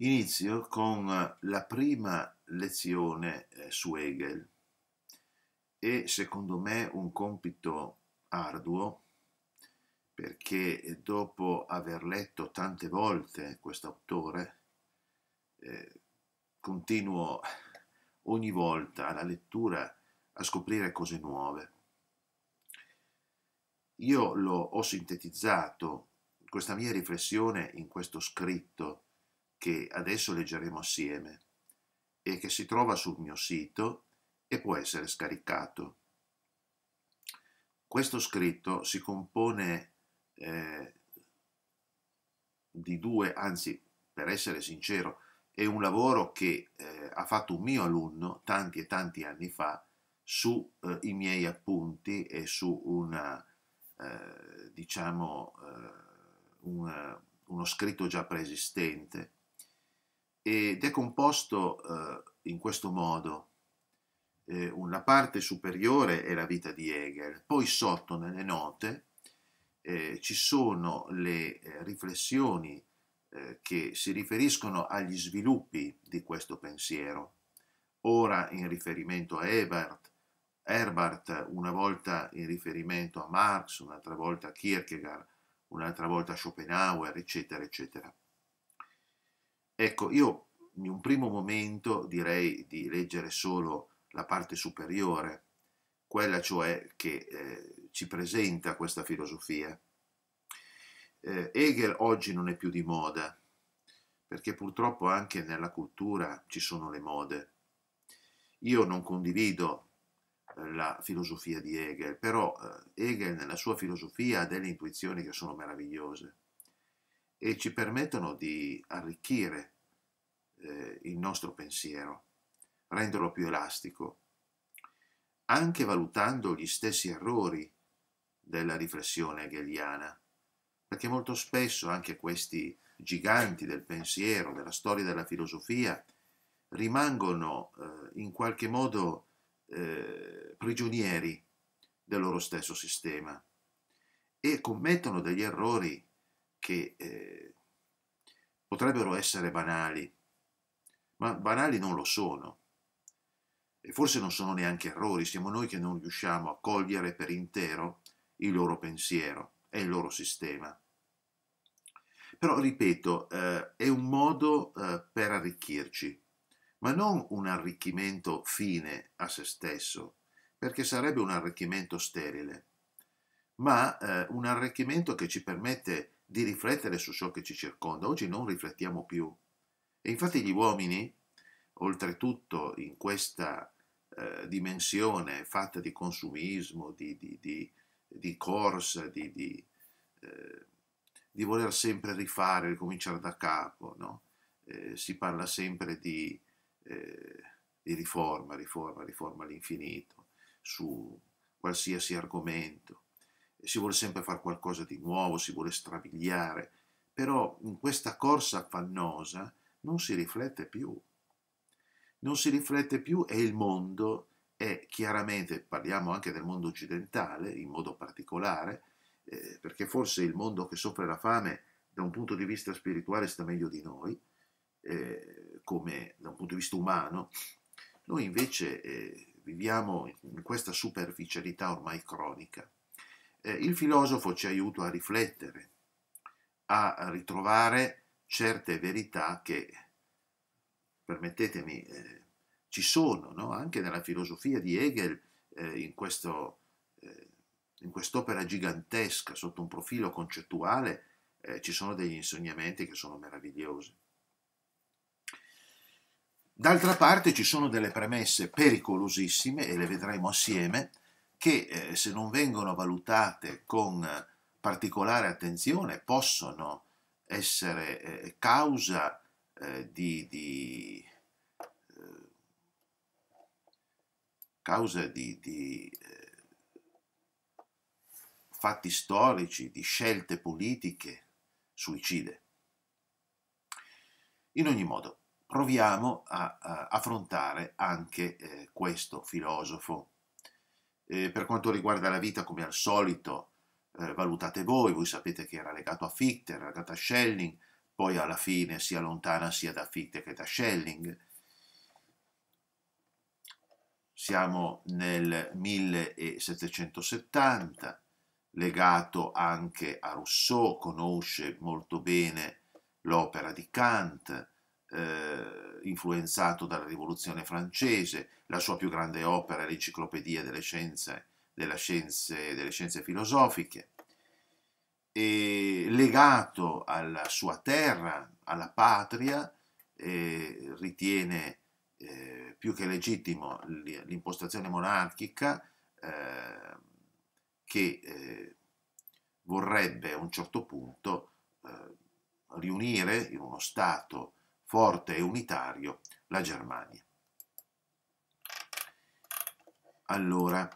Inizio con la prima lezione eh, su Hegel e secondo me un compito arduo perché dopo aver letto tante volte quest'autore eh, continuo ogni volta alla lettura a scoprire cose nuove. Io l'ho sintetizzato questa mia riflessione in questo scritto che adesso leggeremo assieme e che si trova sul mio sito e può essere scaricato. Questo scritto si compone eh, di due, anzi per essere sincero, è un lavoro che eh, ha fatto un mio alunno tanti e tanti anni fa sui eh, miei appunti e su una, eh, diciamo, eh, una, uno scritto già preesistente ed è composto eh, in questo modo. Eh, una parte superiore è la vita di Hegel, poi sotto nelle note eh, ci sono le eh, riflessioni eh, che si riferiscono agli sviluppi di questo pensiero, ora in riferimento a Ebert, Herbert, una volta in riferimento a Marx, un'altra volta a Kierkegaard, un'altra volta a Schopenhauer, eccetera, eccetera. Ecco, io in un primo momento direi di leggere solo la parte superiore, quella cioè che eh, ci presenta questa filosofia. Eh, Hegel oggi non è più di moda, perché purtroppo anche nella cultura ci sono le mode. Io non condivido eh, la filosofia di Hegel, però eh, Hegel nella sua filosofia ha delle intuizioni che sono meravigliose e ci permettono di arricchire eh, il nostro pensiero, renderlo più elastico, anche valutando gli stessi errori della riflessione hegeliana, perché molto spesso anche questi giganti del pensiero, della storia della filosofia, rimangono eh, in qualche modo eh, prigionieri del loro stesso sistema e commettono degli errori che eh, potrebbero essere banali, ma banali non lo sono. E forse non sono neanche errori, siamo noi che non riusciamo a cogliere per intero il loro pensiero e il loro sistema. Però, ripeto, eh, è un modo eh, per arricchirci, ma non un arricchimento fine a se stesso, perché sarebbe un arricchimento sterile, ma eh, un arricchimento che ci permette di di riflettere su ciò che ci circonda. Oggi non riflettiamo più. E infatti gli uomini, oltretutto in questa eh, dimensione fatta di consumismo, di, di, di, di corsa, di, eh, voler sempre rifare, ricominciare da capo, no? eh, si parla sempre di, eh, riforma, riforma, riforma all'infinito su qualsiasi argomento si vuole sempre fare qualcosa di nuovo, si vuole strabiliare, però in questa corsa affannosa non si riflette più. Non si riflette più e il mondo è chiaramente, parliamo anche del mondo occidentale in modo particolare, eh, perché forse il mondo che soffre la fame da un punto di vista spirituale sta meglio di noi, eh, come da un punto di vista umano, noi invece eh, viviamo in questa superficialità ormai cronica eh, il filosofo ci aiuta a riflettere, a ritrovare certe verità che, permettetemi, eh, ci sono no? anche nella filosofia di Hegel eh, in, questo, eh, in quest'opera gigantesca sotto un profilo concettuale eh, ci sono degli insegnamenti che sono meravigliosi. D'altra parte ci sono delle premesse pericolosissime, e le vedremo assieme, che eh, se non vengono valutate con particolare attenzione possono essere eh, causa eh, di, di eh, causa di, di eh, fatti storici, di scelte politiche, suicide. In ogni modo, proviamo a, a affrontare anche eh, questo filosofo eh, per quanto riguarda la vita, come al solito, eh, valutate voi, voi sapete che era legato a Fichte, era legato a Schelling, poi alla fine si allontana sia da Fichte che da Schelling. Siamo nel 1770, legato anche a Rousseau, conosce molto bene l'opera di Kant, eh, influenzato dalla rivoluzione francese, la sua più grande opera è l'enciclopedia delle scienze, scienze, delle scienze filosofiche, e legato alla sua terra, alla patria, eh, ritiene eh, più che legittimo l'impostazione monarchica eh, che eh, vorrebbe a un certo punto eh, riunire in uno Stato forte e unitario la Germania. Allora,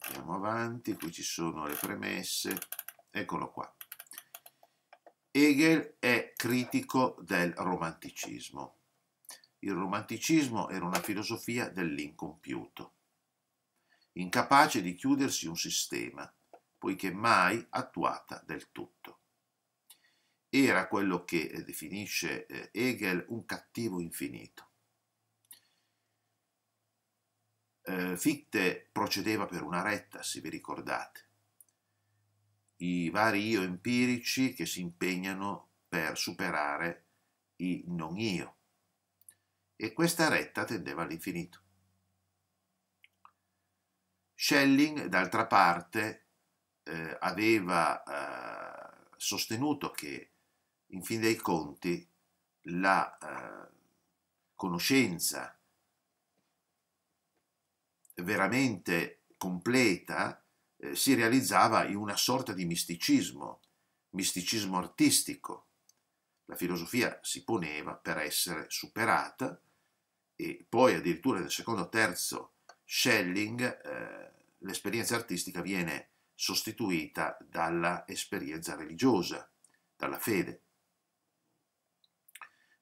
andiamo avanti, qui ci sono le premesse, eccolo qua. Hegel è critico del romanticismo. Il romanticismo era una filosofia dell'incompiuto, incapace di chiudersi un sistema, poiché mai attuata del tutto. Era quello che eh, definisce eh, Hegel un cattivo infinito. Eh, Fichte procedeva per una retta, se vi ricordate. I vari io empirici che si impegnano per superare i non io. E questa retta tendeva all'infinito. Schelling, d'altra parte, eh, aveva eh, sostenuto che in fin dei conti la eh, conoscenza veramente completa eh, si realizzava in una sorta di misticismo, misticismo artistico. La filosofia si poneva per essere superata e poi addirittura nel secondo terzo Schelling eh, l'esperienza artistica viene sostituita dalla esperienza religiosa, dalla fede.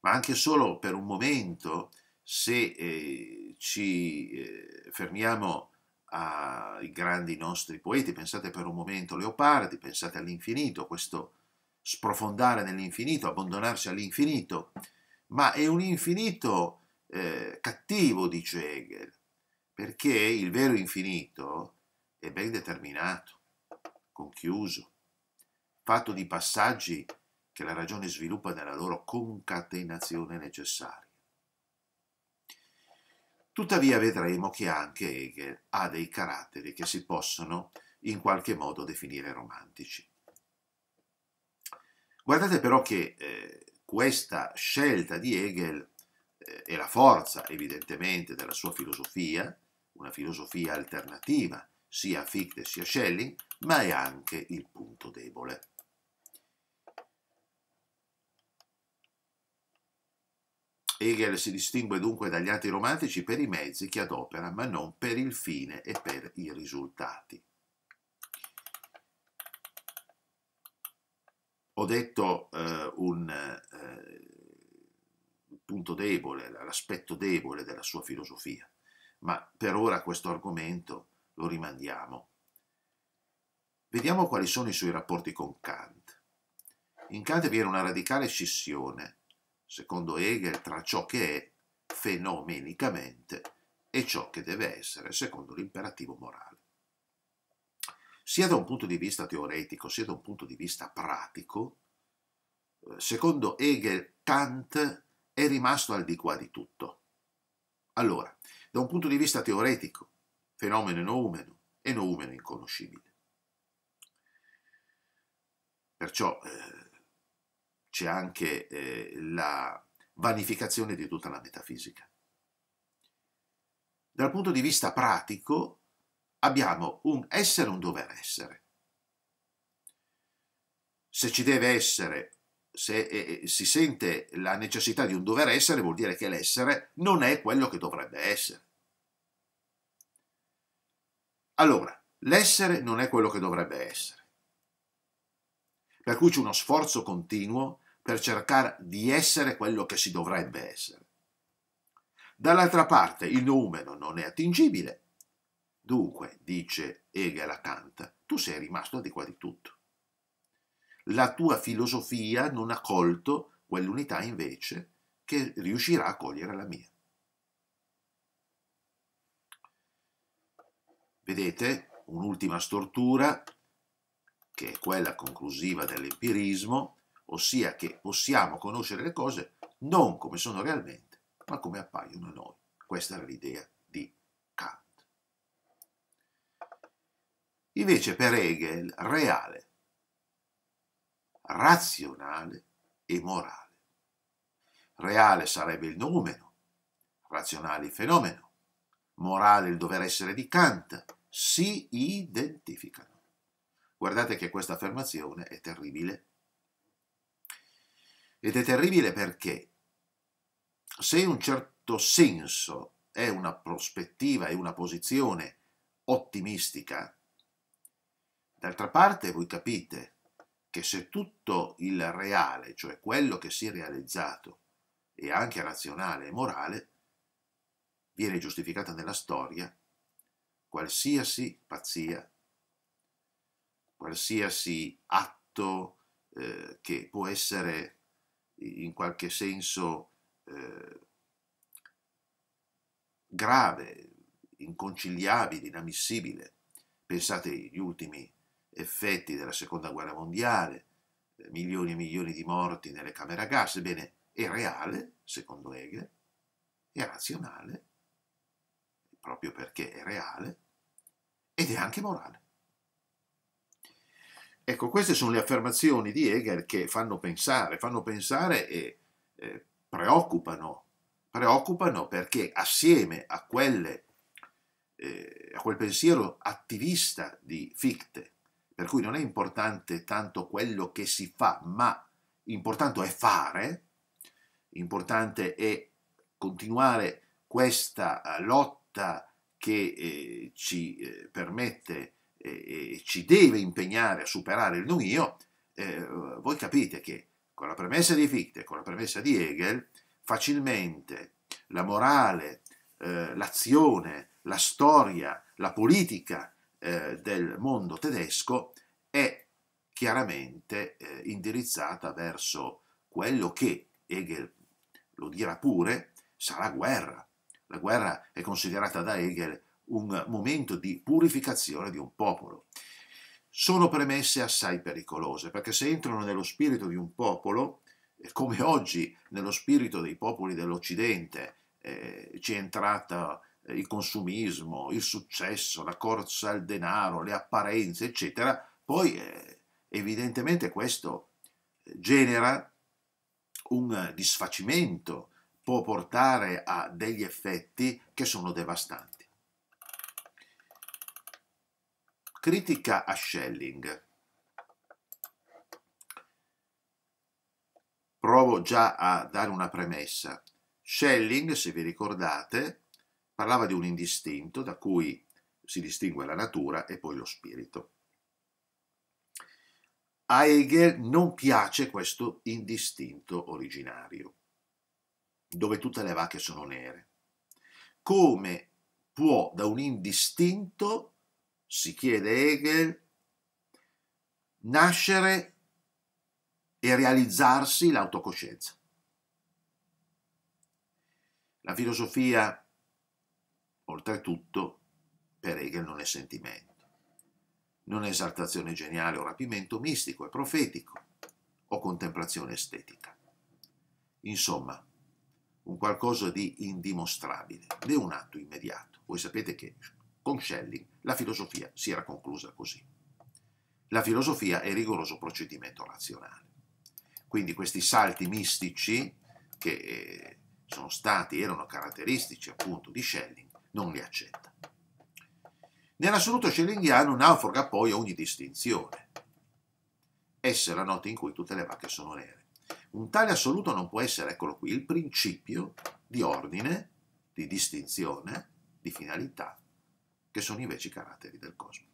Ma anche solo per un momento, se eh, ci eh, fermiamo ai grandi nostri poeti, pensate per un momento a Leopardi, pensate all'infinito, questo sprofondare nell'infinito, abbandonarsi all'infinito, ma è un infinito eh, cattivo, dice Hegel, perché il vero infinito è ben determinato conchiuso, fatto di passaggi che la ragione sviluppa nella loro concatenazione necessaria. Tuttavia vedremo che anche Hegel ha dei caratteri che si possono in qualche modo definire romantici. Guardate però che eh, questa scelta di Hegel eh, è la forza evidentemente della sua filosofia, una filosofia alternativa sia Fichte sia Schelling, ma è anche il punto debole. Hegel si distingue dunque dagli altri romantici per i mezzi che adopera, ma non per il fine e per i risultati. Ho detto eh, un eh, punto debole, l'aspetto debole della sua filosofia, ma per ora questo argomento lo rimandiamo. Vediamo quali sono i suoi rapporti con Kant. In Kant viene una radicale scissione, secondo Hegel, tra ciò che è fenomenicamente e ciò che deve essere secondo l'imperativo morale. Sia da un punto di vista teoretico, sia da un punto di vista pratico, eh, secondo Hegel, Kant è rimasto al di qua di tutto. Allora, da un punto di vista teoretico, fenomeno noumeno e noumeno inconoscibile. Perciò eh, c'è anche eh, la vanificazione di tutta la metafisica. Dal punto di vista pratico abbiamo un essere e un dover essere. Se ci deve essere, se eh, eh si sente la necessità di un dover essere, vuol dire che l'essere non è quello che dovrebbe essere. Allora, l'essere non è quello che dovrebbe essere. Per cui c'è uno sforzo continuo per cercare di essere quello che si dovrebbe essere. Dall'altra parte il numero non è attingibile. Dunque, dice Hegel a Kant, tu sei rimasto di qua di tutto. La tua filosofia non ha colto quell'unità invece che riuscirà a cogliere la mia. Vedete? Un'ultima stortura, che è quella conclusiva dell'empirismo, ossia che possiamo conoscere le cose non come sono realmente, ma come appaiono a noi. Questa era l'idea di Kant. Invece per Hegel, reale, razionale e morale. Reale sarebbe il numero, razionale il fenomeno, morale, il dover essere di Kant, si identificano. Guardate che questa affermazione è terribile. Ed è terribile perché se in un certo senso è una prospettiva e una posizione ottimistica, d'altra parte voi capite che se tutto il reale, cioè quello che si è realizzato, è anche razionale e morale, viene giustificata nella storia qualsiasi pazzia, qualsiasi atto eh, che può essere in qualche senso eh, grave, inconciliabile, inammissibile. Pensate agli ultimi effetti della seconda guerra mondiale, eh, milioni e milioni di morti nelle camere a gas, ebbene è reale, secondo Hegel, è razionale proprio perché è reale ed è anche morale. Ecco, queste sono le affermazioni di Hegel che fanno pensare, fanno pensare e eh, preoccupano, preoccupano perché assieme a, quelle, eh, a quel pensiero attivista di Fichte, per cui non è importante tanto quello che si fa, ma importante è fare, importante è continuare questa eh, lotta rotta che eh, ci eh, permette eh, e ci deve impegnare a superare il nuio, eh, voi capite che con la premessa di Fichte con la premessa di Hegel, facilmente la morale, eh, l'azione, la storia, la politica del mondo tedesco è chiaramente indirizzata verso quello che Hegel lo dirà pure, sarà guerra, la guerra è considerata da Hegel un momento di purificazione di un popolo. Sono premesse assai pericolose, perché se entrano nello spirito di un popolo, eh, come oggi nello spirito dei popoli dell'Occidente eh, c'è entrata eh, il consumismo, il successo, la corsa al denaro, le apparenze, eccetera, poi eh, evidentemente questo genera un disfacimento può portare a degli effetti che sono devastanti. Critica a Schelling. Provo già a dare una premessa. Schelling, se vi ricordate, parlava di un indistinto da cui si distingue la natura e poi lo spirito. A Hegel non piace questo indistinto originario dove tutte le vacche sono nere. Come può da un indistinto, si chiede Hegel, nascere e realizzarsi l'autocoscienza? La filosofia, oltretutto, per Hegel non è sentimento, non è esaltazione geniale o rapimento mistico e profetico o contemplazione estetica. Insomma, un qualcosa di indimostrabile, né un atto immediato. Voi sapete che con Schelling la filosofia si era conclusa così. La filosofia è rigoroso procedimento razionale. Quindi questi salti mistici che eh, sono stati, erano caratteristici appunto di Schelling, non li accetta. Nell'assoluto schellingiano naufraga poi ogni distinzione. Essa è la notte in cui tutte le vacche sono nere un tale assoluto non può essere, eccolo qui, il principio di ordine, di distinzione, di finalità, che sono invece i caratteri del cosmo.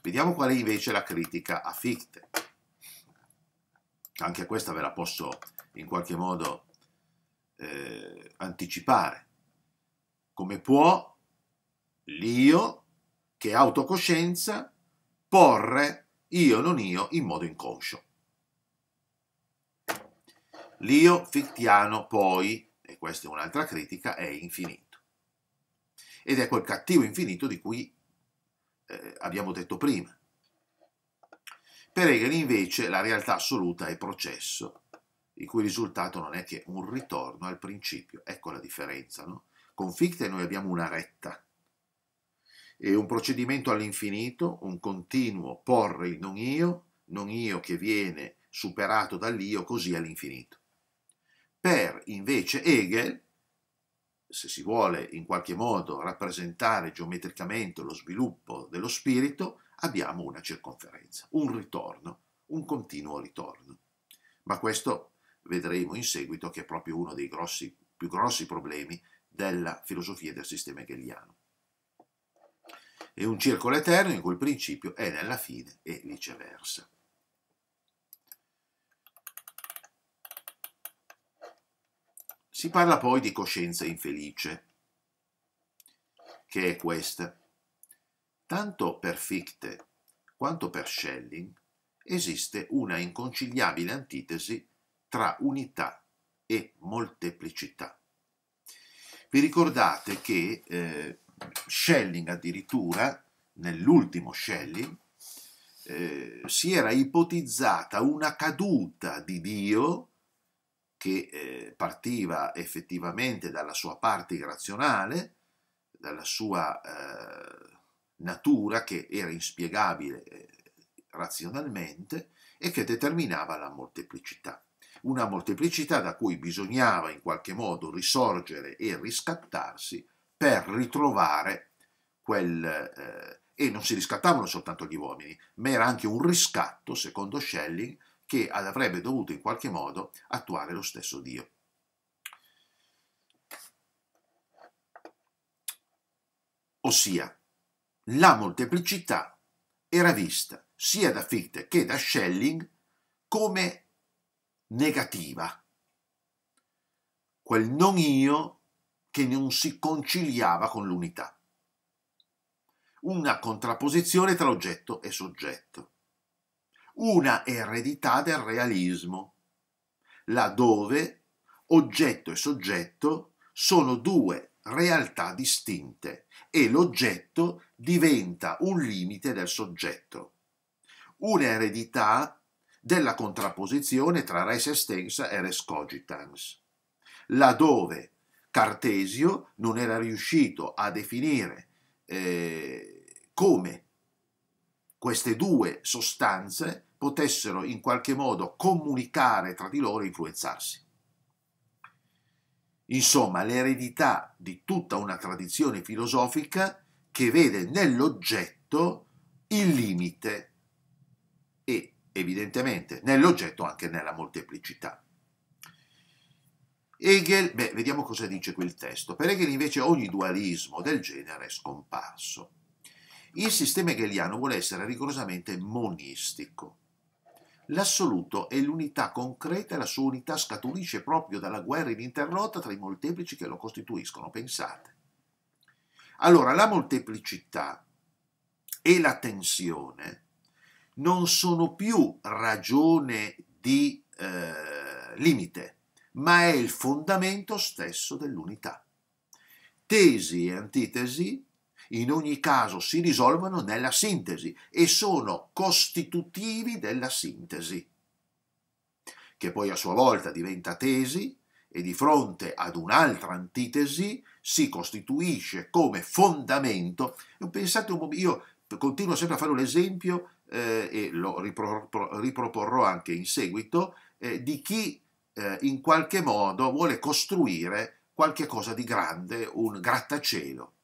Vediamo qual è invece la critica a Fichte. Anche questa ve la posso in qualche modo eh, anticipare. Come può l'io, che è autocoscienza, porre io non io in modo inconscio. L'io fictiano poi, e questa è un'altra critica, è infinito. Ed è quel cattivo infinito di cui eh, abbiamo detto prima. Per Hegel invece la realtà assoluta è processo, il cui risultato non è che un ritorno al principio. Ecco la differenza. No? Con Fichte noi abbiamo una retta, è un procedimento all'infinito, un continuo porre il non io, non io che viene superato dall'io così all'infinito. Per invece Hegel, se si vuole in qualche modo rappresentare geometricamente lo sviluppo dello spirito, abbiamo una circonferenza, un ritorno, un continuo ritorno. Ma questo vedremo in seguito che è proprio uno dei grossi, più grossi problemi della filosofia del sistema hegeliano e un circolo eterno in cui il principio è nella fine e viceversa. Si parla poi di coscienza infelice, che è questa. Tanto per Fichte quanto per Schelling esiste una inconciliabile antitesi tra unità e molteplicità. Vi ricordate che eh, Schelling addirittura, nell'ultimo Schelling, eh, si era ipotizzata una caduta di Dio che eh, partiva effettivamente dalla sua parte irrazionale, dalla sua eh, natura che era inspiegabile eh, razionalmente e che determinava la molteplicità. Una molteplicità da cui bisognava in qualche modo risorgere e riscattarsi per ritrovare quel, eh, e non si riscattavano soltanto gli uomini, ma era anche un riscatto, secondo Schelling, che avrebbe dovuto in qualche modo attuare lo stesso Dio. Ossia, la molteplicità era vista sia da Fichte che da Schelling come negativa, quel non io che non si conciliava con l'unità una contrapposizione tra oggetto e soggetto, una eredità del realismo, laddove oggetto e soggetto sono due realtà distinte e l'oggetto diventa un limite del soggetto, un'eredità della contrapposizione tra res estensa e res cogitans, laddove Cartesio non era riuscito a definire eh, come queste due sostanze potessero in qualche modo comunicare tra di loro e influenzarsi. Insomma, l'eredità di tutta una tradizione filosofica che vede nell'oggetto il limite e evidentemente nell'oggetto anche nella molteplicità. Hegel, beh, vediamo cosa dice quel testo. Per Hegel invece ogni dualismo del genere è scomparso. Il sistema hegeliano vuole essere rigorosamente monistico. L'assoluto è l'unità concreta e la sua unità scaturisce proprio dalla guerra ininterrotta tra i molteplici che lo costituiscono, pensate. Allora, la molteplicità e la tensione non sono più ragione di eh, limite, ma è il fondamento stesso dell'unità. Tesi e antitesi in ogni caso si risolvono nella sintesi e sono costitutivi della sintesi, che poi a sua volta diventa tesi e di fronte ad un'altra antitesi si costituisce come fondamento. Pensate un momento, io continuo sempre a fare un esempio eh, e lo ripro riproporrò anche in seguito eh, di chi eh, in qualche modo vuole costruire qualche cosa di grande, un grattacielo.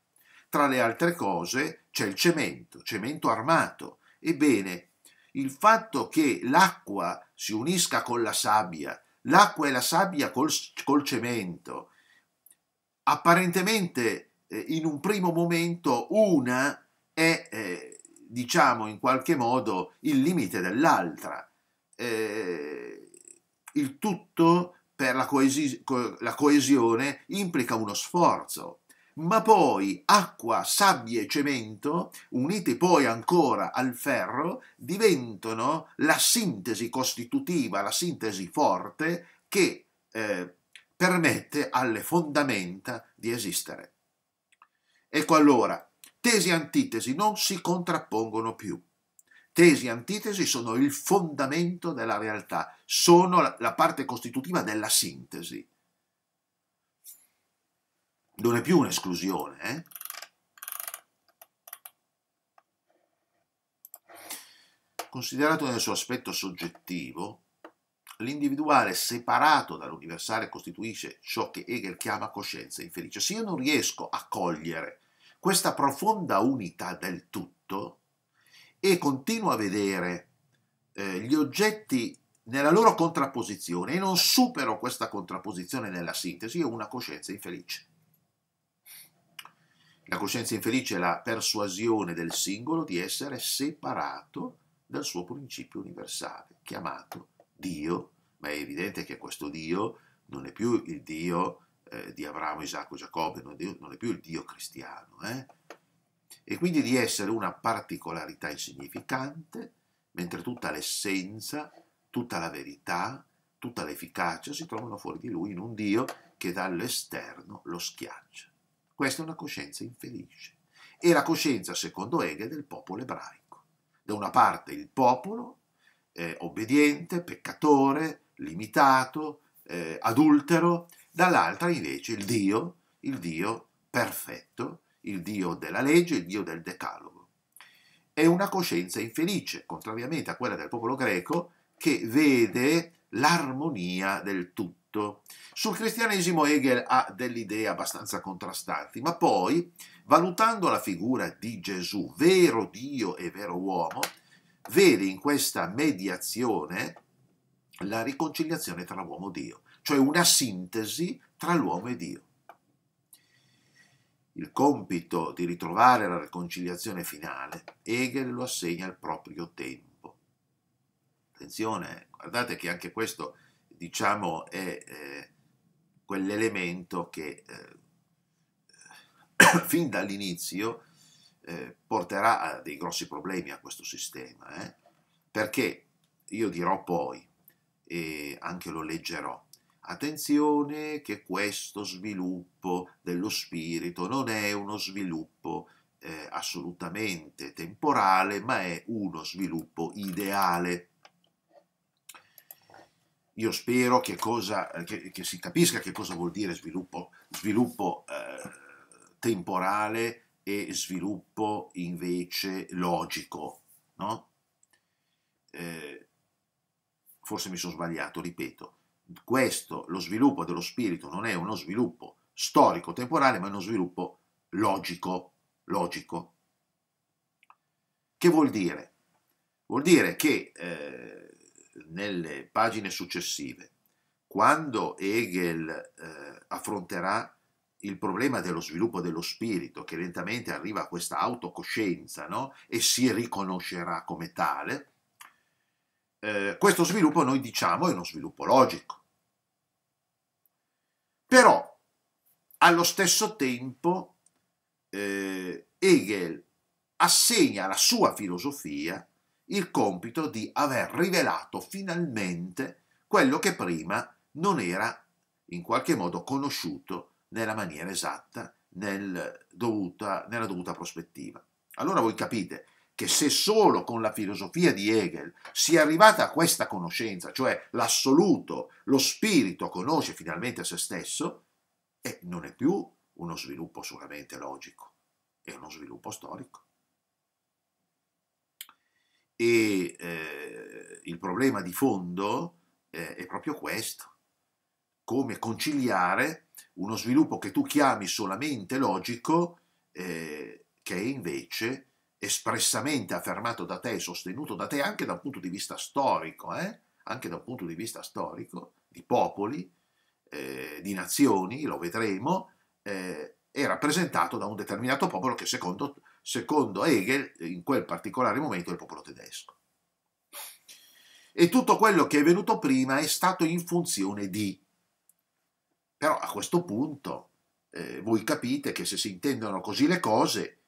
Tra le altre cose c'è il cemento, cemento armato. Ebbene, il fatto che l'acqua si unisca con la sabbia, l'acqua e la sabbia col, col cemento, apparentemente eh, in un primo momento una è, eh, diciamo, in qualche modo il limite dell'altra. Eh, il tutto per la, coesi- la coesione implica uno sforzo, ma poi acqua, sabbia e cemento, uniti poi ancora al ferro, diventano la sintesi costitutiva, la sintesi forte che eh, permette alle fondamenta di esistere. Ecco allora, tesi e antitesi non si contrappongono più. Tesi e antitesi sono il fondamento della realtà, sono la parte costitutiva della sintesi. Non è più un'esclusione. Eh? Considerato nel suo aspetto soggettivo, l'individuale separato dall'universale costituisce ciò che Hegel chiama coscienza infelice. Se io non riesco a cogliere questa profonda unità del tutto, e continua a vedere eh, gli oggetti nella loro contrapposizione e non supero questa contrapposizione nella sintesi, ho una coscienza infelice. La coscienza infelice è la persuasione del singolo di essere separato dal suo principio universale, chiamato Dio, ma è evidente che questo Dio non è più il Dio eh, di Abramo, Isacco, Giacobbe, non è, non è più il Dio cristiano, eh? e quindi di essere una particolarità insignificante, mentre tutta l'essenza, tutta la verità, tutta l'efficacia si trovano fuori di lui in un Dio che dall'esterno lo schiaccia. Questa è una coscienza infelice. E la coscienza, secondo Hegel, del popolo ebraico. Da una parte il popolo, eh, obbediente, peccatore, limitato, eh, adultero, dall'altra invece il Dio, il Dio perfetto, il Dio della legge, il Dio del decalogo. È una coscienza infelice, contrariamente a quella del popolo greco, che vede l'armonia del tutto. Sul cristianesimo Hegel ha delle idee abbastanza contrastanti, ma poi, valutando la figura di Gesù, vero Dio e vero uomo, vede in questa mediazione la riconciliazione tra l'uomo e Dio, cioè una sintesi tra l'uomo e Dio il compito di ritrovare la riconciliazione finale, Hegel lo assegna al proprio tempo. Attenzione, guardate che anche questo, diciamo, è eh, quell'elemento che eh, fin dall'inizio eh, porterà a dei grossi problemi a questo sistema, eh. perché io dirò poi, e anche lo leggerò, Attenzione che questo sviluppo dello spirito non è uno sviluppo eh, assolutamente temporale, ma è uno sviluppo ideale. Io spero che, cosa, che, che si capisca che cosa vuol dire sviluppo, sviluppo eh, temporale e sviluppo invece logico. No? Eh, forse mi sono sbagliato, ripeto questo, lo sviluppo dello spirito non è uno sviluppo storico, temporale, ma è uno sviluppo logico, logico. Che vuol dire? Vuol dire che eh, nelle pagine successive, quando Hegel eh, affronterà il problema dello sviluppo dello spirito, che lentamente arriva a questa autocoscienza no? e si riconoscerà come tale, eh, questo sviluppo noi diciamo è uno sviluppo logico. Però allo stesso tempo eh, Hegel assegna alla sua filosofia il compito di aver rivelato finalmente quello che prima non era in qualche modo conosciuto nella maniera esatta, nel dovuta, nella dovuta prospettiva. Allora voi capite che se solo con la filosofia di Hegel si è arrivata a questa conoscenza, cioè l'assoluto, lo spirito conosce finalmente se stesso, e non è più uno sviluppo solamente logico, è uno sviluppo storico. E eh, il problema di fondo eh, è proprio questo, come conciliare uno sviluppo che tu chiami solamente logico, eh, che è invece espressamente affermato da te, sostenuto da te anche da un punto di vista storico, eh? anche da un punto di vista storico, di popoli, eh, di nazioni, lo vedremo, eh, è rappresentato da un determinato popolo che secondo, secondo Hegel in quel particolare momento è il popolo tedesco. E tutto quello che è venuto prima è stato in funzione di. Però a questo punto eh, voi capite che se si intendono così le cose,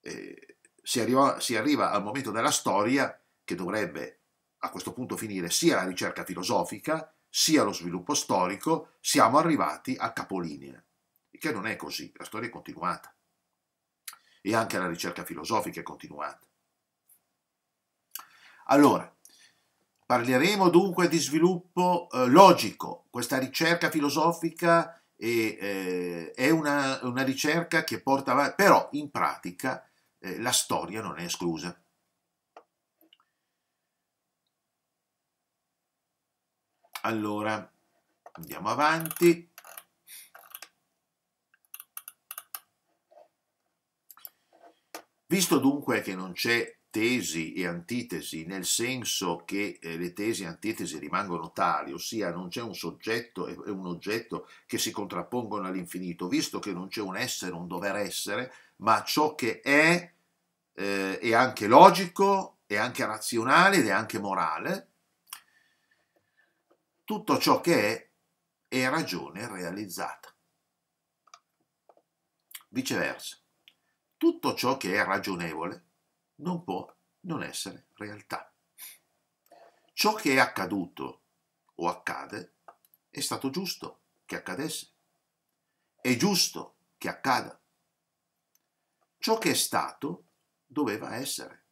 eh, si arriva, si arriva al momento della storia che dovrebbe a questo punto finire sia la ricerca filosofica sia lo sviluppo storico, siamo arrivati a capolinea, che non è così, la storia è continuata e anche la ricerca filosofica è continuata. Allora, parleremo dunque di sviluppo eh, logico, questa ricerca filosofica è, eh, è una, una ricerca che porta avanti, però in pratica eh, la storia non è esclusa. Allora, andiamo avanti. Visto dunque che non c'è tesi e antitesi, nel senso che eh, le tesi e antitesi rimangono tali, ossia non c'è un soggetto e un oggetto che si contrappongono all'infinito, visto che non c'è un essere, un dover essere, ma ciò che è eh, è anche logico, è anche razionale ed è anche morale. Tutto ciò che è è ragione realizzata. Viceversa, tutto ciò che è ragionevole non può non essere realtà. Ciò che è accaduto o accade è stato giusto che accadesse. È giusto che accada ciò che è stato doveva essere.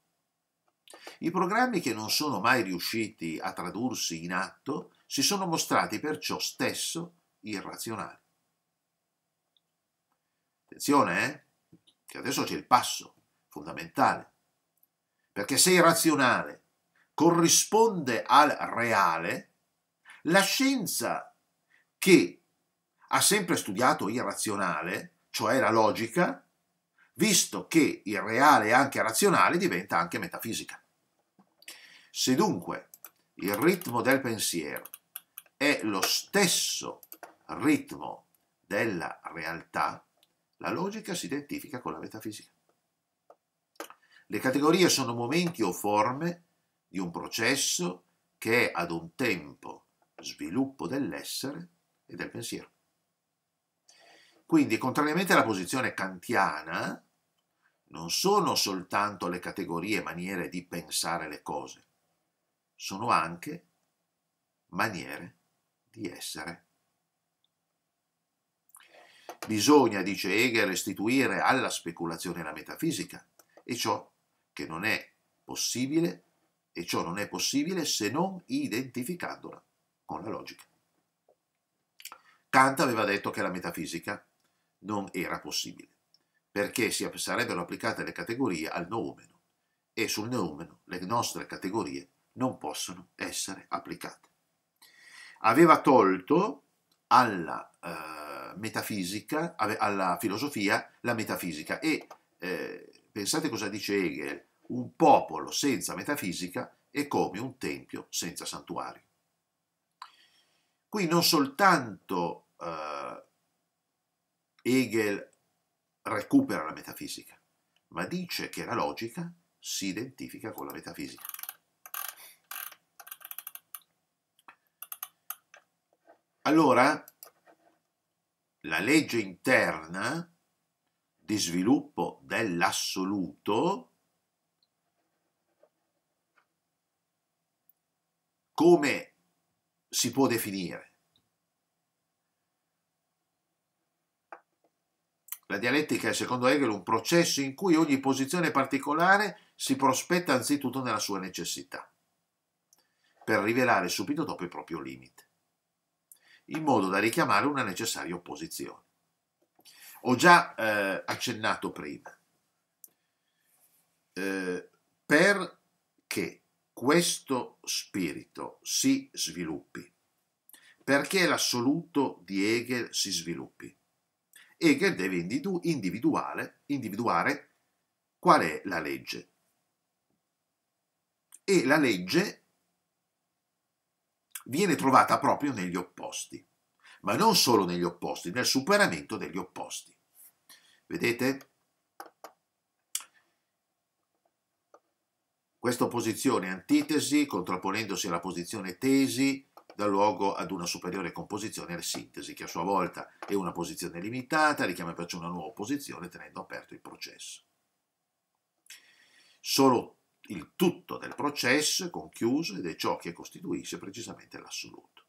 I programmi che non sono mai riusciti a tradursi in atto si sono mostrati perciò stesso irrazionali. Attenzione, eh? che adesso c'è il passo fondamentale, perché se irrazionale corrisponde al reale, la scienza che ha sempre studiato irrazionale, cioè la logica, visto che il reale è anche razionale, diventa anche metafisica. Se dunque il ritmo del pensiero è lo stesso ritmo della realtà, la logica si identifica con la metafisica. Le categorie sono momenti o forme di un processo che è ad un tempo sviluppo dell'essere e del pensiero. Quindi, contrariamente alla posizione kantiana, non sono soltanto le categorie e maniere di pensare le cose, sono anche maniere di essere. Bisogna, dice Hegel, restituire alla speculazione la metafisica e ciò che non è possibile e ciò non è possibile se non identificandola con la logica. Kant aveva detto che la metafisica non era possibile perché si sarebbero applicate le categorie al noumeno e sul noumeno le nostre categorie non possono essere applicate. Aveva tolto alla eh, metafisica, alla filosofia, la metafisica e eh, pensate cosa dice Hegel, un popolo senza metafisica è come un tempio senza santuario. Qui non soltanto eh, Hegel recupera la metafisica, ma dice che la logica si identifica con la metafisica. Allora, la legge interna di sviluppo dell'assoluto come si può definire? La dialettica è secondo Hegel un processo in cui ogni posizione particolare si prospetta anzitutto nella sua necessità, per rivelare subito dopo il proprio limite, in modo da richiamare una necessaria opposizione. Ho già eh, accennato prima, eh, perché questo spirito si sviluppi, perché l'assoluto di Hegel si sviluppi Hegel deve individu- individuare qual è la legge. E la legge viene trovata proprio negli opposti, ma non solo negli opposti, nel superamento degli opposti. Vedete? Questa opposizione antitesi, contrapponendosi alla posizione tesi, dà luogo ad una superiore composizione e sintesi, che a sua volta è una posizione limitata, richiama perciò una nuova posizione tenendo aperto il processo. Solo il tutto del processo è conchiuso ed è ciò che costituisce precisamente l'assoluto.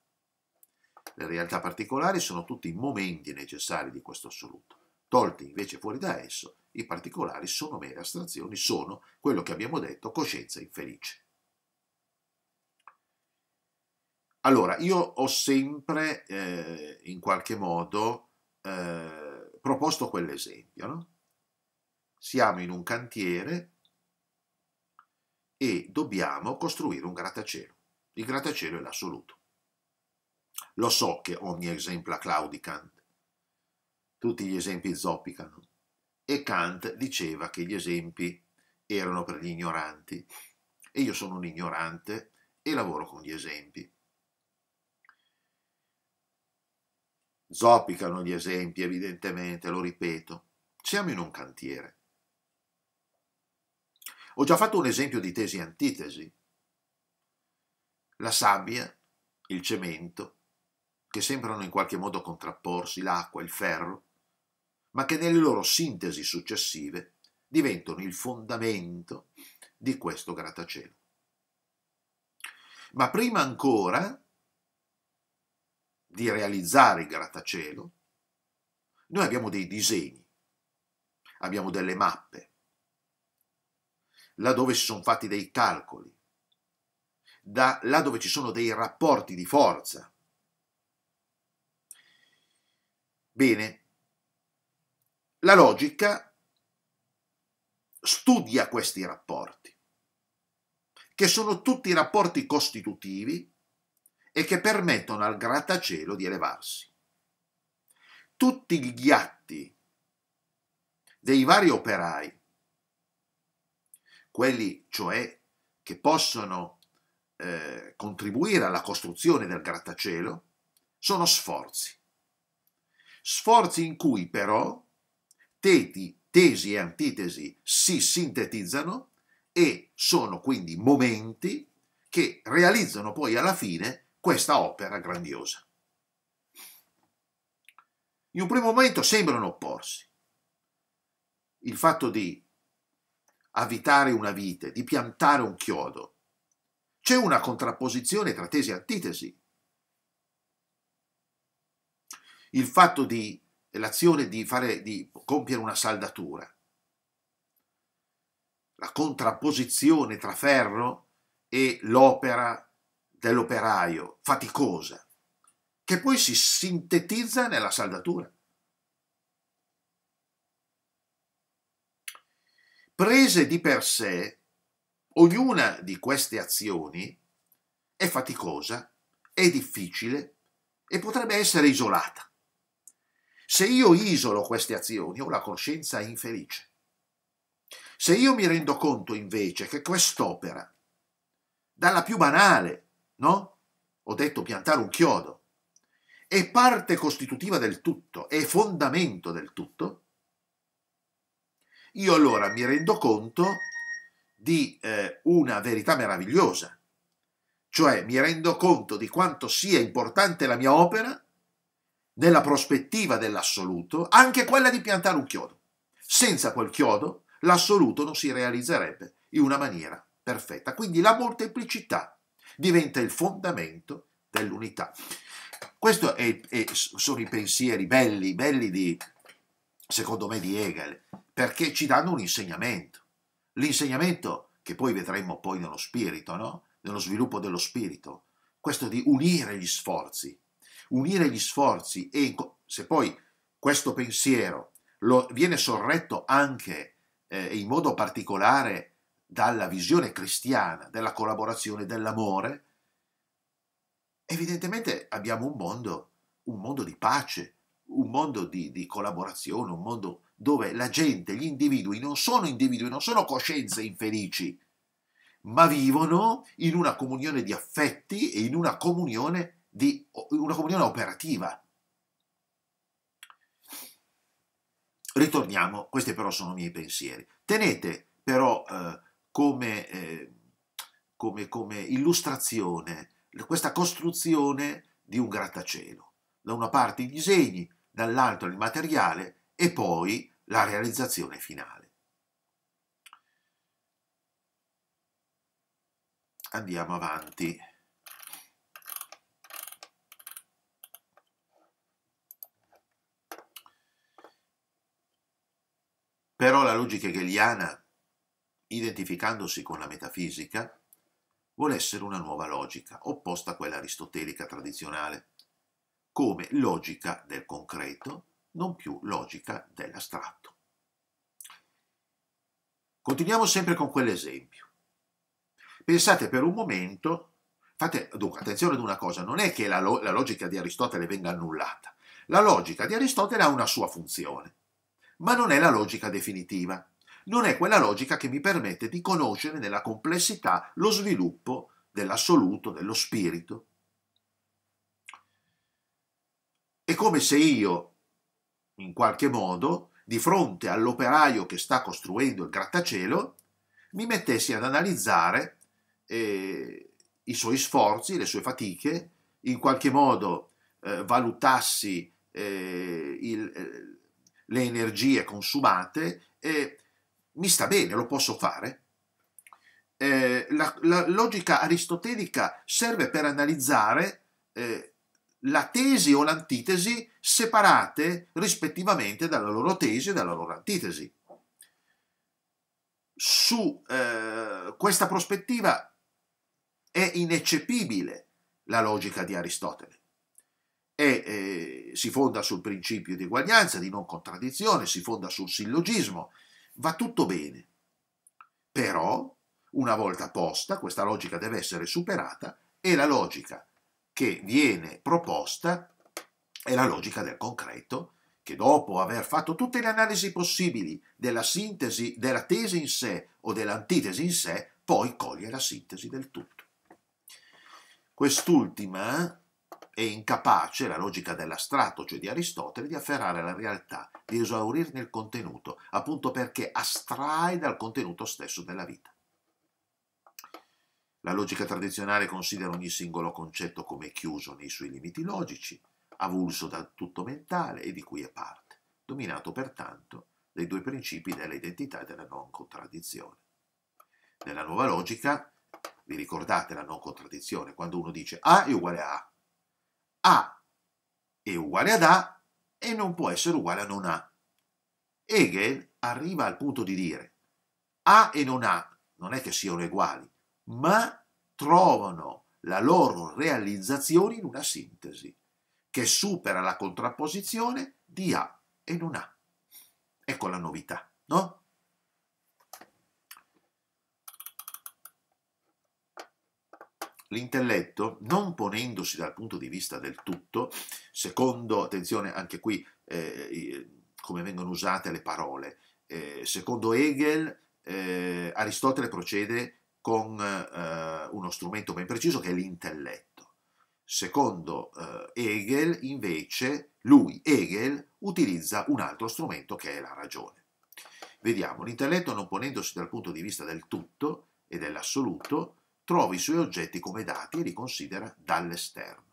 Le realtà particolari sono tutti i momenti necessari di questo assoluto. Tolti invece fuori da esso, i particolari sono mere astrazioni, sono, quello che abbiamo detto, coscienza infelice. Allora, io ho sempre eh, in qualche modo eh, proposto quell'esempio. No? Siamo in un cantiere e dobbiamo costruire un grattacielo. Il grattacielo è l'assoluto. Lo so che ogni esempio Kant, tutti gli esempi zoppicano. E Kant diceva che gli esempi erano per gli ignoranti. E io sono un ignorante e lavoro con gli esempi Zoppicano gli esempi, evidentemente, lo ripeto. Siamo in un cantiere. Ho già fatto un esempio di tesi e antitesi. La sabbia, il cemento, che sembrano in qualche modo contrapporsi, l'acqua, il ferro, ma che nelle loro sintesi successive diventano il fondamento di questo grattacielo. Ma prima ancora di realizzare il grattacielo, noi abbiamo dei disegni, abbiamo delle mappe, là dove si sono fatti dei calcoli, da là dove ci sono dei rapporti di forza. Bene, la logica studia questi rapporti, che sono tutti rapporti costitutivi e che permettono al grattacielo di elevarsi. Tutti gli ghiatti dei vari operai, quelli cioè che possono eh, contribuire alla costruzione del grattacielo, sono sforzi. Sforzi in cui però teti, tesi e antitesi si sintetizzano e sono quindi momenti che realizzano poi alla fine questa opera grandiosa. In un primo momento sembrano opporsi. Il fatto di avvitare una vite, di piantare un chiodo. C'è una contrapposizione tra tesi e antitesi. Il fatto di l'azione di, fare, di compiere una saldatura. La contrapposizione tra ferro e l'opera dell'operaio, faticosa, che poi si sintetizza nella saldatura. Prese di per sé, ognuna di queste azioni è faticosa, è difficile e potrebbe essere isolata. Se io isolo queste azioni ho la coscienza infelice. Se io mi rendo conto invece che quest'opera, dalla più banale no? Ho detto piantare un chiodo. È parte costitutiva del tutto, è fondamento del tutto. Io allora mi rendo conto di eh, una verità meravigliosa, cioè mi rendo conto di quanto sia importante la mia opera nella prospettiva dell'assoluto, anche quella di piantare un chiodo. Senza quel chiodo l'assoluto non si realizzerebbe in una maniera perfetta. Quindi la molteplicità diventa il fondamento dell'unità. Questi sono i pensieri belli, belli di, secondo me, di Hegel, perché ci danno un insegnamento. L'insegnamento che poi vedremo poi nello spirito, no? nello sviluppo dello spirito, questo di unire gli sforzi, unire gli sforzi e se poi questo pensiero lo, viene sorretto anche eh, in modo particolare dalla visione cristiana della collaborazione, dell'amore, evidentemente abbiamo un mondo, un mondo di pace, un mondo di, di, collaborazione, un mondo dove la gente, gli individui non sono individui, non sono coscienze infelici, ma vivono in una comunione di affetti e in una comunione, di, una comunione operativa. Ritorniamo, questi però sono i miei pensieri. Tenete però eh, come, eh, come, come illustrazione questa costruzione di un grattacielo. Da una parte i disegni, dall'altra il materiale e poi la realizzazione finale. Andiamo avanti. Però la logica hegeliana identificandosi con la metafisica, volessero una nuova logica, opposta a quella aristotelica tradizionale, come logica del concreto, non più logica dell'astratto. Continuiamo sempre con quell'esempio. Pensate per un momento, fate dunque attenzione ad una cosa, non è che la, la logica di Aristotele venga annullata, la logica di Aristotele ha una sua funzione, ma non è la logica definitiva non è quella logica che mi permette di conoscere nella complessità lo sviluppo dell'assoluto, dello spirito. È come se io, in qualche modo, di fronte all'operaio che sta costruendo il grattacielo, mi mettessi ad analizzare eh, i suoi sforzi, le sue fatiche, in qualche modo eh, valutassi eh, il, eh, le energie consumate e mi sta bene, lo posso fare. Eh, la, la, logica aristotelica serve per analizzare eh, la tesi o l'antitesi separate rispettivamente dalla loro tesi e dalla loro antitesi. Su eh, questa prospettiva è ineccepibile la logica di Aristotele e eh, si fonda sul principio di eguaglianza, di non contraddizione, si fonda sul sillogismo, va tutto bene. Però, una volta posta, questa logica deve essere superata e la logica che viene proposta è la logica del concreto, che dopo aver fatto tutte le analisi possibili della sintesi, della tesi in sé o dell'antitesi in sé, poi coglie la sintesi del tutto. Quest'ultima è incapace, la logica dell'astratto, cioè di Aristotele, di afferrare la realtà, di esaurirne il contenuto, appunto perché astrae dal contenuto stesso della vita. La logica tradizionale considera ogni singolo concetto come chiuso nei suoi limiti logici, avulso dal tutto mentale e di cui è parte, dominato pertanto dai due principi dell'identità e della non contraddizione. Nella nuova logica, vi ricordate la non contraddizione, quando uno dice A ah, è uguale a A, a è uguale ad A e non può essere uguale a non A. Hegel arriva al punto di dire A e non A non è che siano uguali, ma trovano la loro realizzazione in una sintesi che supera la contrapposizione di A e non A. Ecco la novità, no? l'intelletto, non ponendosi dal punto di vista del tutto, secondo, attenzione anche qui eh, come vengono usate le parole, eh, secondo Hegel eh, Aristotele procede con eh, uno strumento ben preciso che è l'intelletto. Secondo eh, Hegel invece lui, Hegel, utilizza un altro strumento che è la ragione. Vediamo, l'intelletto non ponendosi dal punto di vista del tutto e dell'assoluto, trova i suoi oggetti come dati e li considera dall'esterno.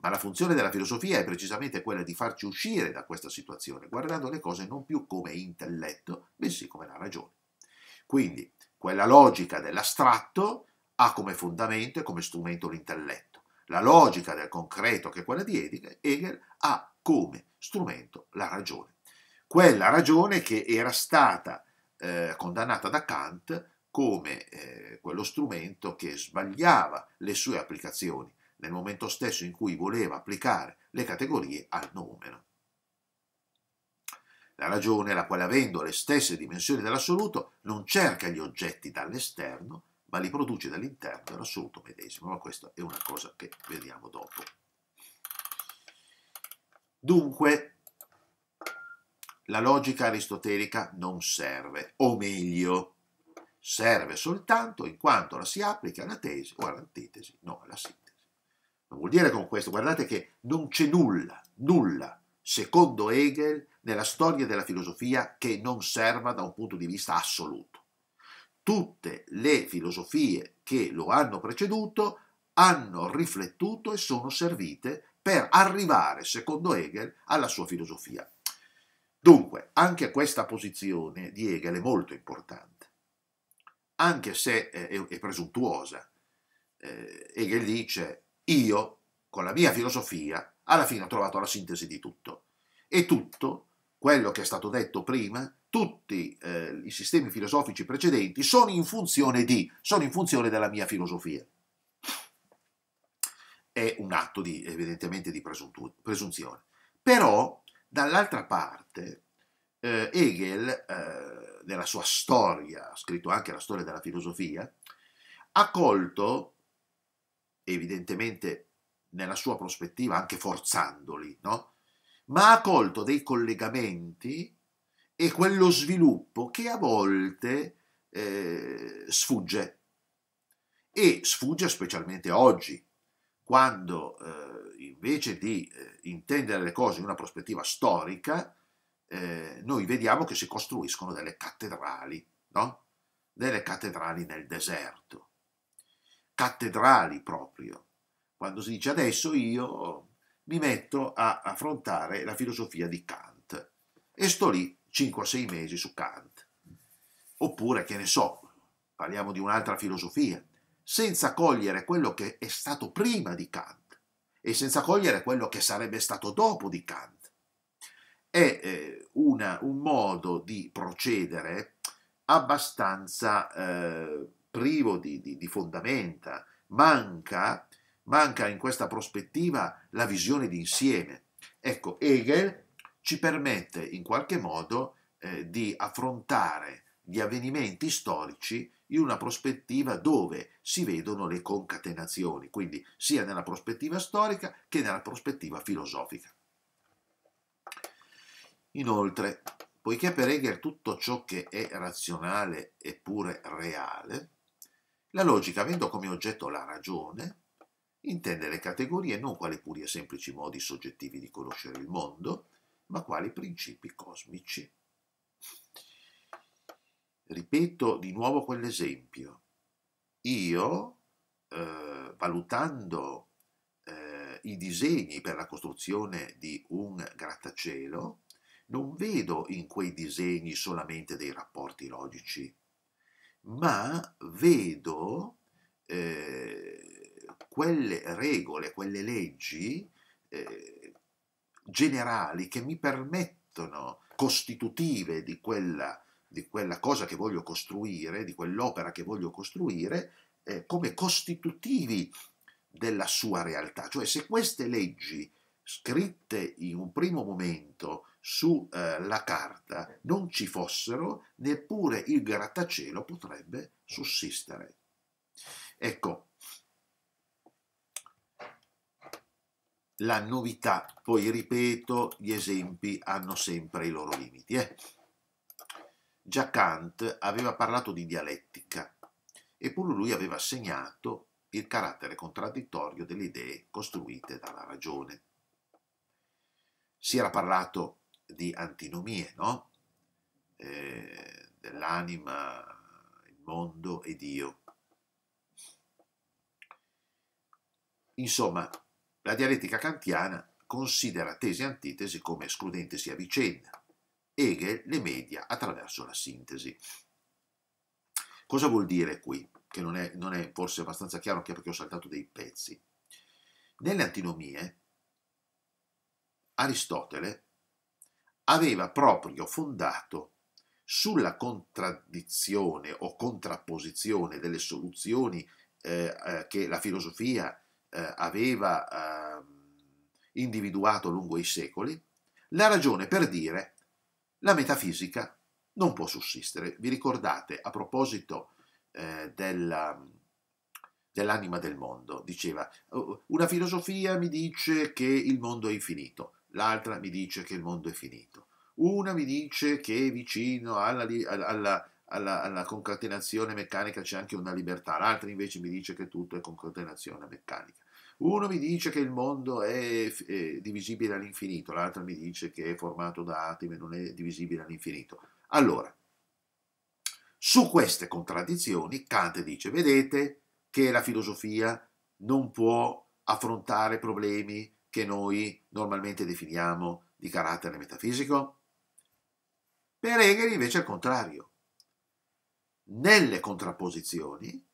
Ma la funzione della filosofia è precisamente quella di farci uscire da questa situazione, guardando le cose non più come intelletto, bensì come la ragione. Quindi, quella logica dell'astratto ha come fondamento e come strumento l'intelletto. La logica del concreto, che è quella di Hegel, ha come strumento la ragione. Quella ragione che era stata eh, condannata da Kant come eh, quello strumento che sbagliava le sue applicazioni nel momento stesso in cui voleva applicare le categorie al numero. La ragione, la quale avendo le stesse dimensioni dell'assoluto, non cerca gli oggetti dall'esterno, ma li produce dall'interno dell'assoluto medesimo, ma questa è una cosa che vediamo dopo. Dunque, la logica aristotelica non serve, o meglio, serve soltanto in quanto la si applica alla tesi o all'antitesi, non alla sintesi. Non vuol dire con questo, guardate che non c'è nulla, nulla, secondo Hegel, nella storia della filosofia che non serva da un punto di vista assoluto. Tutte le filosofie che lo hanno preceduto hanno riflettuto e sono servite per arrivare, secondo Hegel, alla sua filosofia. Dunque, anche questa posizione di Hegel è molto importante anche se è presuntuosa. Eh, Hegel dice, io, con la mia filosofia, alla fine ho trovato la sintesi di tutto. E tutto, quello che è stato detto prima, tutti eh, i sistemi filosofici precedenti sono in funzione di, sono in funzione della mia filosofia. È un atto di, evidentemente di presunzione. Però, dall'altra parte, eh, Hegel, eh, nella sua storia, ha scritto anche la storia della filosofia, ha colto, evidentemente nella sua prospettiva, anche forzandoli, no? ma ha colto dei collegamenti e quello sviluppo che a volte eh, sfugge e sfugge specialmente oggi, quando eh, invece di eh, intendere le cose in una prospettiva storica, eh, noi vediamo che si costruiscono delle cattedrali, no? delle cattedrali nel deserto, cattedrali proprio. Quando si dice adesso io mi metto a affrontare la filosofia di Kant e sto lì 5-6 mesi su Kant. Oppure, che ne so, parliamo di un'altra filosofia, senza cogliere quello che è stato prima di Kant e senza cogliere quello che sarebbe stato dopo di Kant è eh, una, un modo di procedere abbastanza eh, privo di, di, di fondamenta, manca, manca, in questa prospettiva la visione d'insieme. Ecco, Hegel ci permette in qualche modo eh, di affrontare gli avvenimenti storici in una prospettiva dove si vedono le concatenazioni, quindi sia nella prospettiva storica che nella prospettiva filosofica. Inoltre, poiché per Hegel tutto ciò che è razionale è pure reale, la logica, avendo come oggetto la ragione, intende le categorie non quali puri e semplici modi soggettivi di conoscere il mondo, ma quali principi cosmici. Ripeto di nuovo quell'esempio. Io, eh, valutando eh, i disegni per la costruzione di un grattacielo, non vedo in quei disegni solamente dei rapporti logici, ma vedo eh, quelle regole, quelle leggi eh, generali che mi permettono, costitutive di quella, di quella, cosa che voglio costruire, di quell'opera che voglio costruire, eh, come costitutivi della sua realtà. Cioè se queste leggi scritte in un primo momento sulla eh, carta non ci fossero, neppure il grattacielo potrebbe sussistere. Ecco, la novità, poi ripeto, gli esempi hanno sempre i loro limiti. Eh? Già Kant aveva parlato di dialettica, eppure lui aveva segnato il carattere contraddittorio delle idee costruite dalla ragione. Si era parlato di antinomie, no? eh, dell'anima, il mondo e Dio. Insomma, la dialettica kantiana considera tesi e antitesi come escludentesi a vicenda. Hegel le media attraverso la sintesi. Cosa vuol dire qui? Che non è, non è forse abbastanza chiaro anche perché ho saltato dei pezzi. Nelle antinomie, Aristotele aveva proprio fondato sulla contraddizione o contrapposizione delle soluzioni eh, eh che la filosofia eh, aveva eh, individuato lungo i secoli, la ragione per dire la metafisica non può sussistere. Vi ricordate a proposito eh, della, dell'anima del mondo, diceva oh, una filosofia mi dice che il mondo è infinito, l'altra mi dice che il mondo è finito. Una mi dice che vicino alla, alla, alla, alla concatenazione meccanica c'è anche una libertà, l'altra invece mi dice che tutto è concatenazione meccanica. Uno mi dice che il mondo è, è divisibile all'infinito, l'altro mi dice che è formato da atomi e non è divisibile all'infinito. Allora, su queste contraddizioni Kant dice, vedete che la filosofia non può affrontare problemi che noi normalmente definiamo di carattere metafisico? Per Hegel invece è il contrario. Nelle contrapposizioni,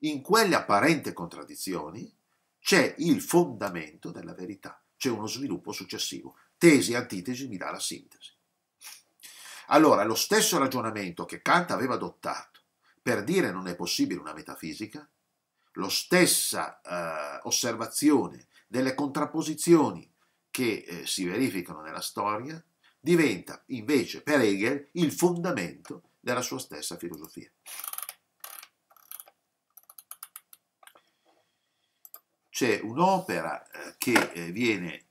in quelle apparenti contraddizioni, c'è il fondamento della verità, c'è uno sviluppo successivo. Tesi e antitesi mi dà la sintesi. Allora, lo stesso ragionamento che Kant aveva adottato per dire non è possibile una metafisica, lo stessa eh, osservazione delle contrapposizioni che eh, si verificano nella storia, diventa invece per Hegel il fondamento della sua stessa filosofia. C'è un'opera eh, che eh, viene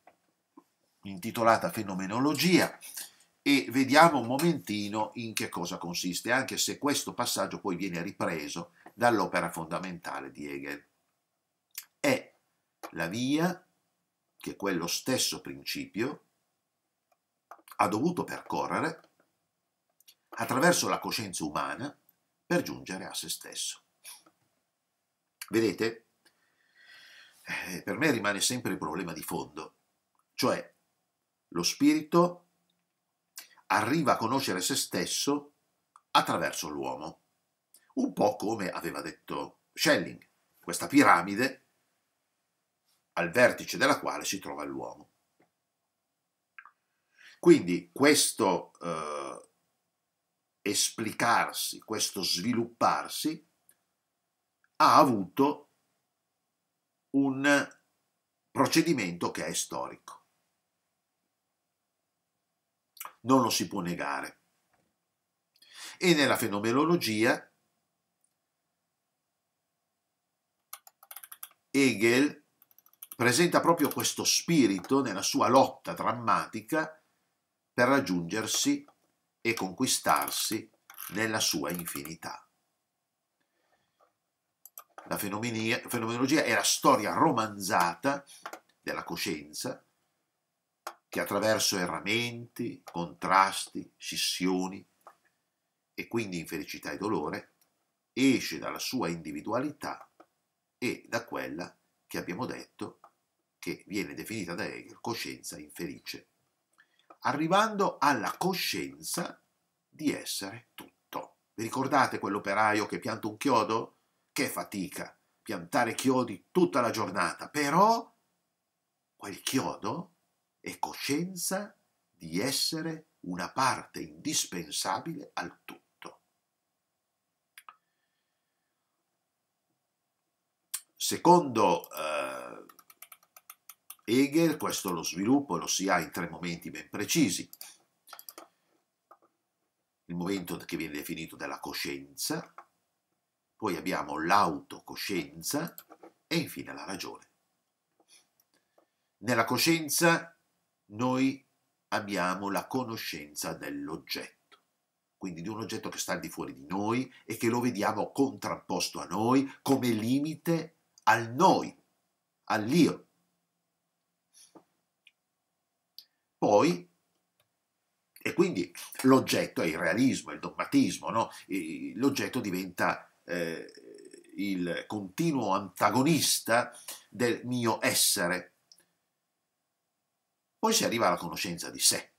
intitolata Fenomenologia e vediamo un momentino in che cosa consiste, anche se questo passaggio poi viene ripreso dall'opera fondamentale di Hegel. La via che quello stesso principio ha dovuto percorrere attraverso la coscienza umana per giungere a se stesso. Vedete, eh, per me rimane sempre il problema di fondo, cioè lo spirito arriva a conoscere se stesso attraverso l'uomo, un po' come aveva detto Schelling, questa piramide al vertice della quale si trova l'uomo. Quindi questo eh, esplicarsi, questo svilupparsi ha avuto un procedimento che è storico. Non lo si può negare. E nella fenomenologia Hegel presenta proprio questo spirito nella sua lotta drammatica per raggiungersi e conquistarsi nella sua infinità. La fenomenologia è la storia romanzata della coscienza che attraverso erramenti, contrasti, scissioni e quindi infelicità e dolore esce dalla sua individualità e da quella che abbiamo detto che viene definita da Hegel coscienza infelice, arrivando alla coscienza di essere tutto. Vi ricordate quell'operaio che pianta un chiodo? Che fatica piantare chiodi tutta la giornata, però quel chiodo è coscienza di essere una parte indispensabile al tutto. Secondo eh, Hegel, questo lo sviluppo lo si ha in tre momenti ben precisi. Il momento che viene definito della coscienza, poi abbiamo l'autocoscienza e infine la ragione. Nella coscienza noi abbiamo la conoscenza dell'oggetto, quindi di un oggetto che sta al di fuori di noi e che lo vediamo contrapposto a noi come limite al noi, all'io, Poi, e quindi l'oggetto è il realismo, il dogmatismo, no? l'oggetto diventa eh, il continuo antagonista del mio essere. Poi si arriva alla conoscenza di sé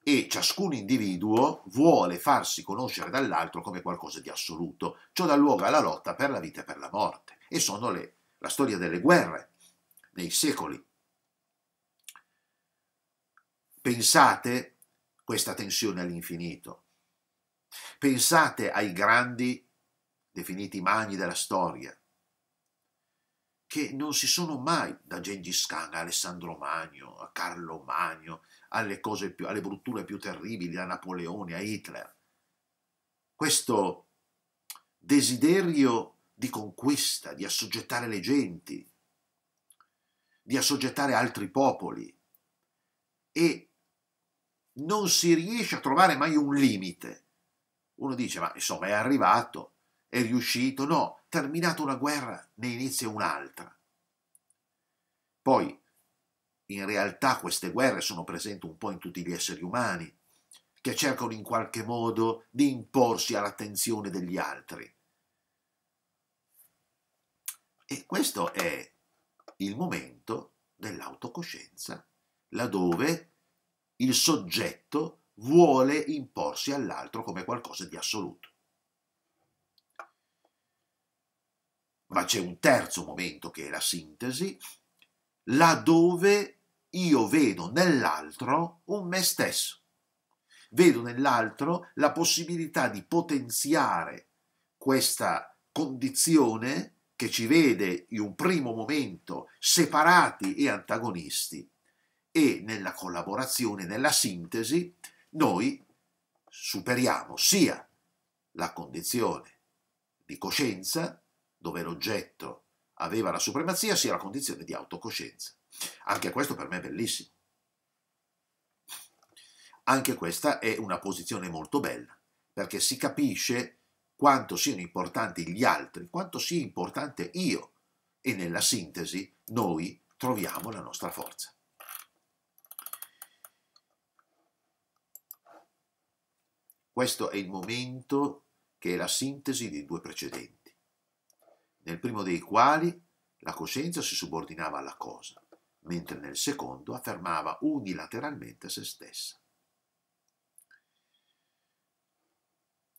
e ciascun individuo vuole farsi conoscere dall'altro come qualcosa di assoluto. Ciò dà luogo alla lotta per la vita e per la morte. E sono le, la storia delle guerre nei secoli. Pensate questa tensione all'infinito. Pensate ai grandi, definiti magni della storia, che non si sono mai, da Gengis Khan a Alessandro Magno, a Carlo Magno, alle, cose più, alle brutture più terribili, a Napoleone a Hitler. Questo desiderio di conquista, di assoggettare le genti, di assoggettare altri popoli e non si riesce a trovare mai un limite. Uno dice, ma insomma è arrivato, è riuscito, no, terminata una guerra ne inizia un'altra. Poi, in realtà queste guerre sono presenti un po' in tutti gli esseri umani, che cercano in qualche modo di imporsi all'attenzione degli altri. E questo è il momento dell'autocoscienza, laddove il soggetto vuole imporsi all'altro come qualcosa di assoluto. Ma c'è un terzo momento che è la sintesi, laddove io vedo nell'altro un me stesso. Vedo nell'altro la possibilità di potenziare questa condizione che ci vede in un primo momento separati e antagonisti e nella collaborazione, nella sintesi, noi superiamo sia la condizione di coscienza, dove l'oggetto aveva la supremazia, sia la condizione di autocoscienza. Anche questo per me è bellissimo. Anche questa è una posizione molto bella, perché si capisce quanto siano importanti gli altri, quanto sia importante io, e nella sintesi noi troviamo la nostra forza. Questo è il momento che è la sintesi dei due precedenti, nel primo dei quali la coscienza si subordinava alla cosa, mentre nel secondo affermava unilateralmente se stessa.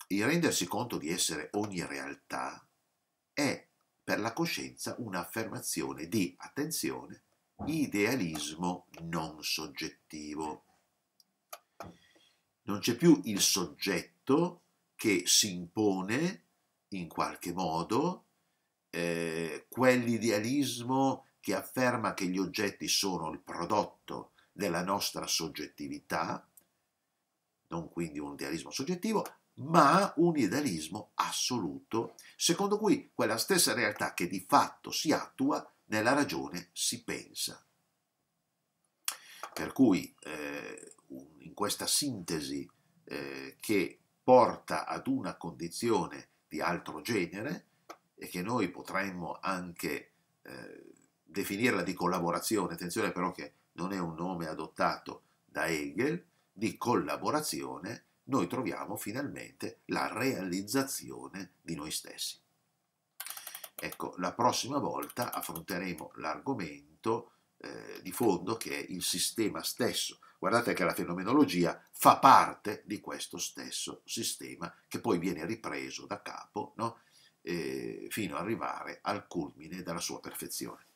Il rendersi conto di essere ogni realtà è per la coscienza un'affermazione di, attenzione, idealismo non soggettivo non c'è più il soggetto che si impone in qualche modo eh, quell'idealismo che afferma che gli oggetti sono il prodotto della nostra soggettività, non quindi un idealismo soggettivo, ma un idealismo assoluto, secondo cui quella stessa realtà che di fatto si attua, nella ragione si pensa. Per cui eh, in questa sintesi eh, che porta ad una condizione di altro genere e che noi potremmo anche eh, definirla di collaborazione, attenzione però che non è un nome adottato da Hegel, di collaborazione noi troviamo finalmente la realizzazione di noi stessi. Ecco, la prossima volta affronteremo l'argomento eh, di fondo che è il sistema stesso Guardate che la fenomenologia fa parte di questo stesso sistema che poi viene ripreso da capo no? eh, fino ad arrivare al culmine della sua perfezione.